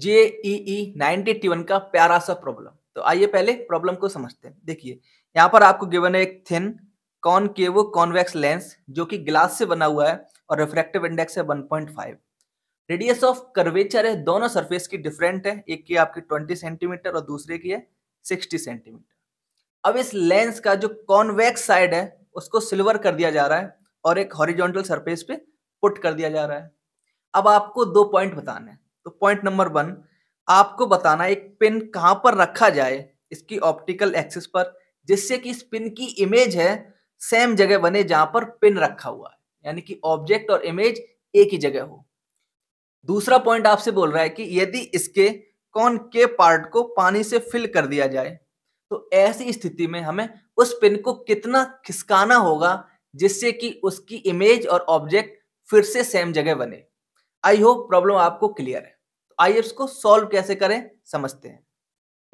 JEE one e e का प्यारा सा प्रॉब्लम तो आइए पहले प्रॉब्लम को समझते हैं देखिए यहाँ पर आपको गिवन है एक थिन वो कॉन्वेक्स लेंस जो कि ग्लास से बना हुआ है और रिफ्रैक्टिव इंडेक्स है 1.5 रेडियस ऑफ कर्वेचर है दोनों सरफेस की डिफरेंट है एक की आपकी 20 सेंटीमीटर और दूसरे की है 60 सेंटीमीटर अब इस लेंस का जो कॉन्वेक्स साइड है उसको सिल्वर कर दिया जा रहा है और एक हॉरिजॉन्टल सरफेस पे पुट कर दिया जा रहा है अब आपको दो पॉइंट बताना है तो पॉइंट नंबर वन आपको बताना एक पिन कहाँ पर रखा जाए इसकी ऑप्टिकल एक्सिस पर जिससे कि इस पिन की इमेज है सेम जगह बने जहां पर पिन रखा हुआ है यानी कि ऑब्जेक्ट और इमेज एक ही जगह हो दूसरा पॉइंट आपसे बोल रहा है कि यदि इसके कौन के पार्ट को पानी से फिल कर दिया जाए तो ऐसी स्थिति में हमें उस पिन को कितना खिसकाना होगा जिससे कि उसकी इमेज और ऑब्जेक्ट फिर से सेम जगह बने आई होप प्रॉब्लम आपको क्लियर है तो आइए इसको सॉल्व कैसे करें समझते हैं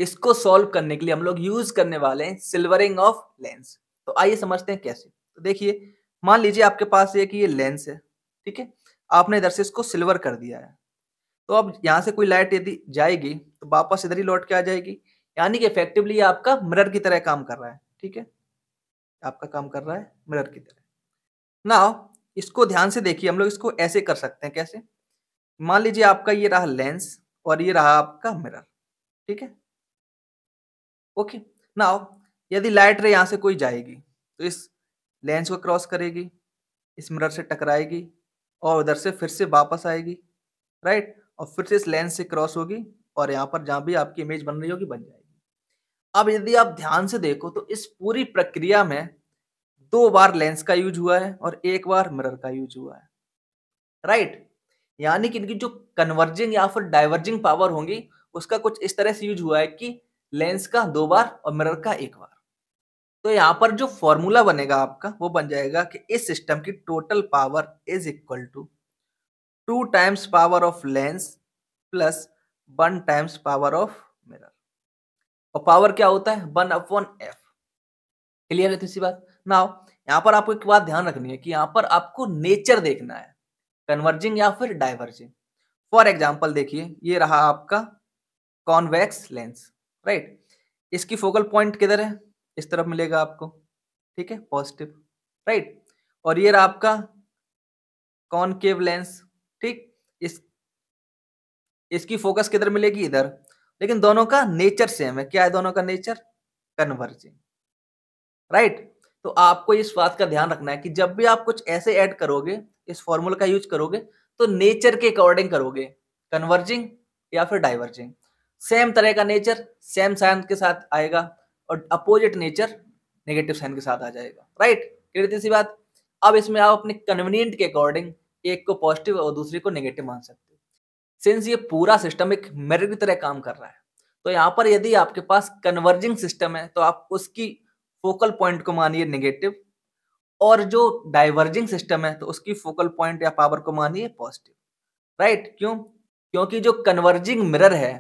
इसको सॉल्व करने के लिए हम लोग यूज करने वाले हैं सिल्वरिंग ऑफ लेंस तो आइए समझते हैं कैसे तो देखिए मान लीजिए आपके पास ये कि ये लेंस है ठीक है आपने इधर से इसको सिल्वर कर दिया है तो अब यहाँ से कोई लाइट यदि जाएगी तो वापस इधर ही लौट के आ जाएगी यानी कि इफेक्टिवली आपका मिरर की तरह काम कर रहा है ठीक है आपका काम कर रहा है मिरर की तरह ना इसको ध्यान से देखिए हम लोग इसको ऐसे कर सकते हैं कैसे मान लीजिए आपका ये रहा लेंस और ये रहा आपका मिरर ठीक है ओके ना यदि लाइट रे यहाँ से कोई जाएगी तो इस लेंस को क्रॉस करेगी इस मिरर से टकराएगी और उधर से फिर से वापस आएगी राइट और फिर से इस लेंस से क्रॉस होगी और यहाँ पर जहां भी आपकी इमेज बन रही होगी बन जाएगी अब यदि आप ध्यान से देखो तो इस पूरी प्रक्रिया में दो बार लेंस का यूज हुआ है और एक बार मिरर का यूज हुआ है राइट यानी कि इनकी जो कन्वर्जिंग या फिर डाइवर्जिंग पावर होंगी उसका कुछ इस तरह से यूज हुआ है कि लेंस का दो बार और मिरर का एक बार तो यहाँ पर जो फॉर्मूला बनेगा आपका वो बन जाएगा कि इस सिस्टम की total power is equal to two times power of lens plus one times power of mirror और पावर क्या होता है वन अपॉन एफ क्लियर है तीसरी तो बात ना यहाँ पर आपको एक बात ध्यान रखनी है कि यहाँ पर आपको नेचर देखना है कन्वर्जिंग या फिर डाइवर्जिंग फॉर एग्जाम्पल देखिए ये रहा आपका कॉन्वेक्स लेंस राइट इसकी फोकल पॉइंट किधर है इस तरफ मिलेगा आपको ठीक है पॉजिटिव राइट और ये रहा आपका कॉनकेव लेंस ठीक इस इसकी फोकस किधर मिलेगी इधर लेकिन दोनों का नेचर सेम है क्या है दोनों का नेचर कन्वर्जिंग राइट तो आपको इस बात का ध्यान रखना है कि जब भी आप कुछ ऐसे ऐड करोगे इस फॉर्मूला का यूज करोगे तो नेचर के अकॉर्डिंग करोगे कन्वर्जिंग या फिर डाइवर्जिंग सेम तरह का नेचर सेम साइन के साथ आएगा और अपोजिट नेचर नेगेटिव साइन के साथ आ जाएगा राइट right? सी बात अब इसमें आप अपने कन्वीनियंट के अकॉर्डिंग एक को पॉजिटिव और दूसरे को नेगेटिव मान सकते हो सिंस ये पूरा सिस्टम एक मेरिट की तरह काम कर रहा है तो यहाँ पर यदि आपके पास कन्वर्जिंग सिस्टम है तो आप उसकी फोकल पॉइंट को मानिए नेगेटिव और जो डाइवर्जिंग सिस्टम है तो उसकी फोकल पॉइंट या पावर को मानिए पॉजिटिव राइट क्यों क्योंकि जो कन्वर्जिंग मिरर है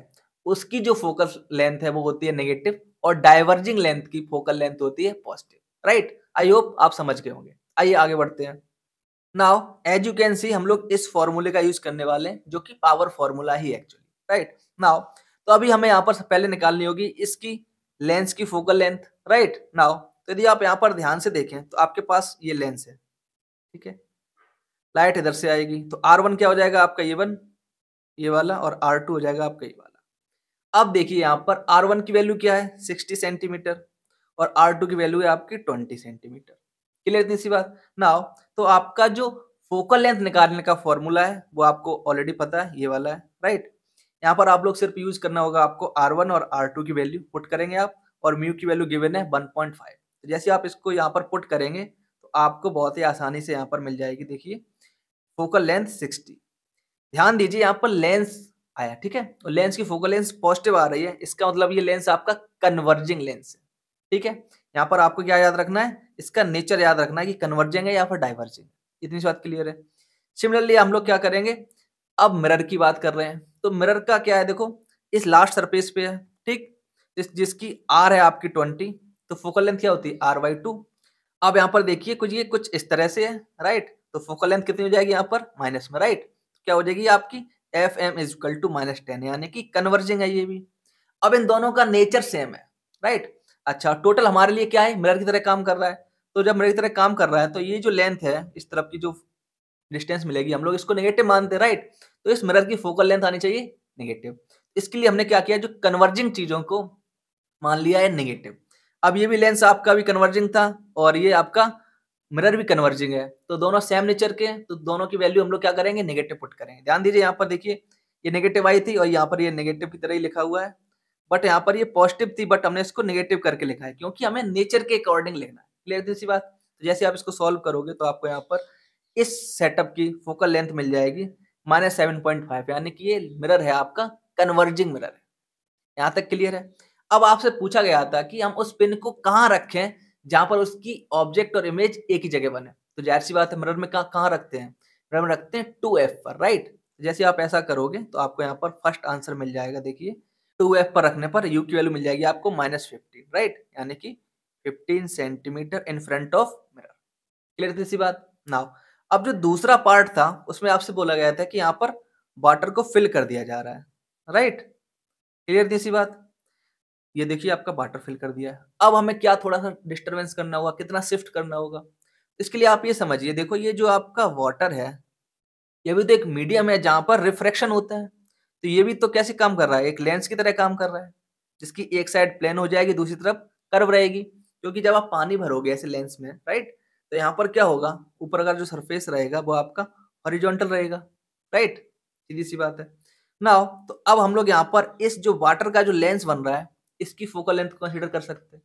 उसकी जो फोकस लेंथ है वो होती है नेगेटिव और डाइवर्जिंग लेंथ की फोकल लेंथ होती है पॉजिटिव राइट आई होप आप समझ गए होंगे आइए आगे बढ़ते हैं now as you can see हम लोग इस फॉर्मूले का यूज करने वाले हैं जो कि पावर फॉर्मूला ही एक्चुअली राइट नाउ तो अभी हमें यहाँ पर पहले निकालनी होगी इसकी लेंस की फोकल लेंथ राइट नाउ तो यदि आप यहाँ पर ध्यान से देखें तो आपके पास ये लेंस है ठीक है लाइट इधर से आएगी तो आर वन क्या हो जाएगा आपका ये वन ये वाला और आर टू हो जाएगा आपका ये वाला अब देखिए यहाँ पर आर वन की वैल्यू क्या है सिक्सटी सेंटीमीटर और आर टू की वैल्यू है आपकी ट्वेंटी सेंटीमीटर क्लियर इतनी सी बात नाउ तो आपका जो फोकल लेंथ निकालने का फॉर्मूला है वो आपको ऑलरेडी पता है ये वाला है राइट यहाँ पर आप लोग सिर्फ यूज करना होगा आपको आर वन और आर टू की वैल्यू पुट करेंगे आप और म्यू की वैल्यू गिवन है वन पॉइंट फाइव जैसे आप इसको यहाँ पर पुट करेंगे तो आपको बहुत ही आसानी से यहाँ पर मिल जाएगी देखिए फोकल लेंथ सिक्सटी ध्यान दीजिए यहाँ पर लेंस आया ठीक है और लेंस की फोकल लेंस पॉजिटिव आ रही है इसका मतलब ये लेंस आपका कन्वर्जिंग लेंस है ठीक है यहाँ पर आपको क्या याद रखना है इसका नेचर याद रखना है कि कन्वर्जिंग है या फिर डाइवर्जिंग इतनी बात क्लियर है सिमिलरली हम लोग क्या करेंगे अब मिरर की बात कर रहे हैं तो मिरर का क्या है देखो इस लास्ट सरफेस पे है ठीक जिस जिसकी आर है आपकी ट्वेंटी तो फोकल लेंथ क्या होती है आर वाई टू अब यहाँ पर देखिए कुछ ये कुछ इस तरह से है राइट तो फोकल लेंथ कितनी हो जाएगी यहाँ पर माइनस में राइट क्या हो जाएगी आपकी F M equal to minus ten यानी कि कन्वर्जिंग है ये भी अब इन दोनों का नेचर सेम है राइट अच्छा टोटल हमारे लिए क्या है मिरर की तरह काम कर रहा है तो जब मिरर की तरह काम कर रहा है तो ये जो लेंथ है इस तरफ की जो डिस्टेंस मिलेगी हम लोग इसको नेगेटिव मानते हैं राइट तो इस मिरर की फोकल लेंथ आनी चाहिए नेगेटिव इसके लिए हमने क्या किया जो कन्वर्जिंग चीजों को मान लिया है नेगेटिव अब ये भी लेंस आपका भी कन्वर्जिंग था और ये आपका मिरर भी कन्वर्जिंग है तो दोनों सेम नेचर के तो दोनों की वैल्यू हम लोग क्या करेंगे नेगेटिव पुट करेंगे ध्यान दीजिए यहाँ पर देखिए ये नेगेटिव आई थी और यहाँ पर ये नेगेटिव की तरह ही लिखा हुआ है बट यहाँ पर ये पॉजिटिव थी बट हमने इसको नेगेटिव करके लिखा है क्योंकि हमें नेचर के अकॉर्डिंग लेना है क्लियर दूसरी बात तो जैसे आप इसको सॉल्व करोगे तो आपको यहाँ पर इस सेटअप की फोकल लेंथ मिल जाएगी माइनस सेवन पॉइंट फाइव यानी कि ये मिरर है आपका कन्वर्जिंग मिरर है यहाँ तक क्लियर है अब आपसे पूछा गया था कि हम उस पिन को कहाँ रखें जहां पर उसकी ऑब्जेक्ट और इमेज एक ही जगह बने तो जाहिर सी बात है मिरर में कहाँ रखते हैं मिरर में रखते हैं टू एफ पर राइट जैसे आप ऐसा करोगे तो आपको यहाँ पर फर्स्ट आंसर मिल जाएगा देखिए टू एफ पर रखने पर यू की वैल्यू मिल जाएगी आपको माइनस फिफ्टीन राइट यानी कि fifteen centimetre in front of mirror clear थी सी बात नाउ अब जो दूसरा पार्ट था उसमें आपसे बोला गया था कि यहाँ पर वाटर को फिल कर दिया जा रहा है राइट क्लियर थी सी बात ये देखिए आपका वाटर फिल कर दिया है अब हमें क्या थोड़ा सा डिस्टर्बेंस करना होगा कितना शिफ्ट करना होगा इसके लिए आप ये समझिए देखो ये जो आपका वाटर है ये भी तो एक मीडियम है जहाँ पर रिफ्रैक्शन होता है तो ये भी तो कैसे काम कर रहा है एक लेंस की तरह काम कर रहा है जिसकी एक साइड प्लेन हो जाएगी दूसरी तरफ कर्व रहेगी क्योंकि जब आप पानी भरोगे ऐसे लेंस में राइट तो यहाँ पर क्या होगा ऊपर का जो सरफेस रहेगा वो आपका हॉरिजॉन्टल रहेगा राइट सीधी सी बात है ना तो अब हम लोग यहाँ पर इस जो वाटर का जो लेंस बन रहा है इसकी फोकल लेंथ कंसिडर कर सकते हैं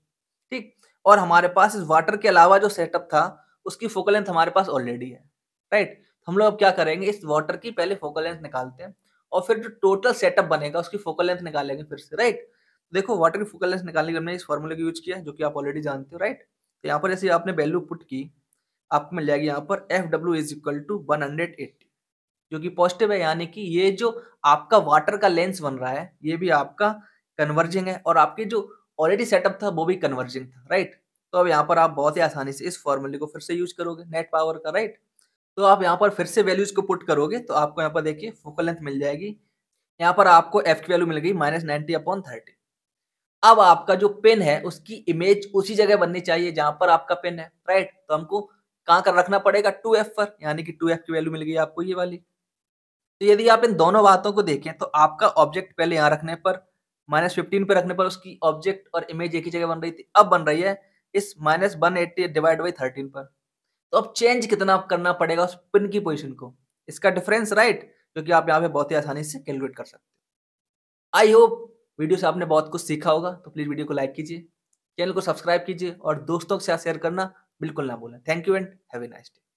ठीक और हमारे पास इस वाटर के अलावा जो सेटअप था उसकी फोकल लेंथ हमारे पास ऑलरेडी है राइट हम लोग अब क्या करेंगे इस वाटर की पहले फोकल लेंथ निकालते हैं और फिर जो टोटल सेटअप बनेगा उसकी फोकल लेंथ निकालेंगे फिर से राइट देखो वाटर की फोकल लेंथ निकालने के हमने इस फॉर्मूले का यूज किया जो कि आप ऑलरेडी जानते हो राइट तो यहाँ पर जैसे आपने वैल्यू पुट की आपको मिल जाएगी यहाँ पर F W is equal to one hundred eighty जो कि पॉजिटिव है यानी कि ये जो आपका वाटर का लेंस बन रहा है ये भी आपका कन्वर्जिंग है और आपके जो ऑलरेडी सेटअप था वो भी कन्वर्जिंग था राइट तो अब यहाँ पर आप बहुत ही आसानी से इस फॉर्मूले को फिर से यूज करोगे नेट पावर का राइट तो आप यहाँ पर फिर से वैल्यूज को पुट करोगे तो आपको यहाँ पर देखिए फोकल लेंथ मिल जाएगी यहाँ पर आपको एफ की वैल्यू मिल गई माइनस नाइनटी अपॉन थर्टी अब आपका जो पेन है उसकी इमेज उसी जगह बननी चाहिए जहां पर आपका पेन है राइट तो हमको कहाँ कर रखना पड़ेगा टू एफ पर यानी कि टू एफ की वैल्यू मिल गई आपको ये वाली तो यदि आप इन दोनों बातों को देखें तो आपका ऑब्जेक्ट पहले यहाँ रखने पर माइनस फिफ्टीन पे रखने पर उसकी ऑब्जेक्ट और इमेज एक ही जगह बन रही थी अब बन रही है इस minus one eighty divide by thirteen पर तो अब चेंज कितना करना पड़ेगा उस पिन की पोजिशन को इसका डिफरेंस राइट जो कि आप यहाँ पे बहुत ही आसानी से कैलकुलेट कर सकते आई होप वीडियो से आपने बहुत कुछ सीखा होगा तो प्लीज़ वीडियो को लाइक कीजिए चैनल को सब्सक्राइब कीजिए और दोस्तों के साथ शेयर करना बिल्कुल ना भूलें thank you and have a nice day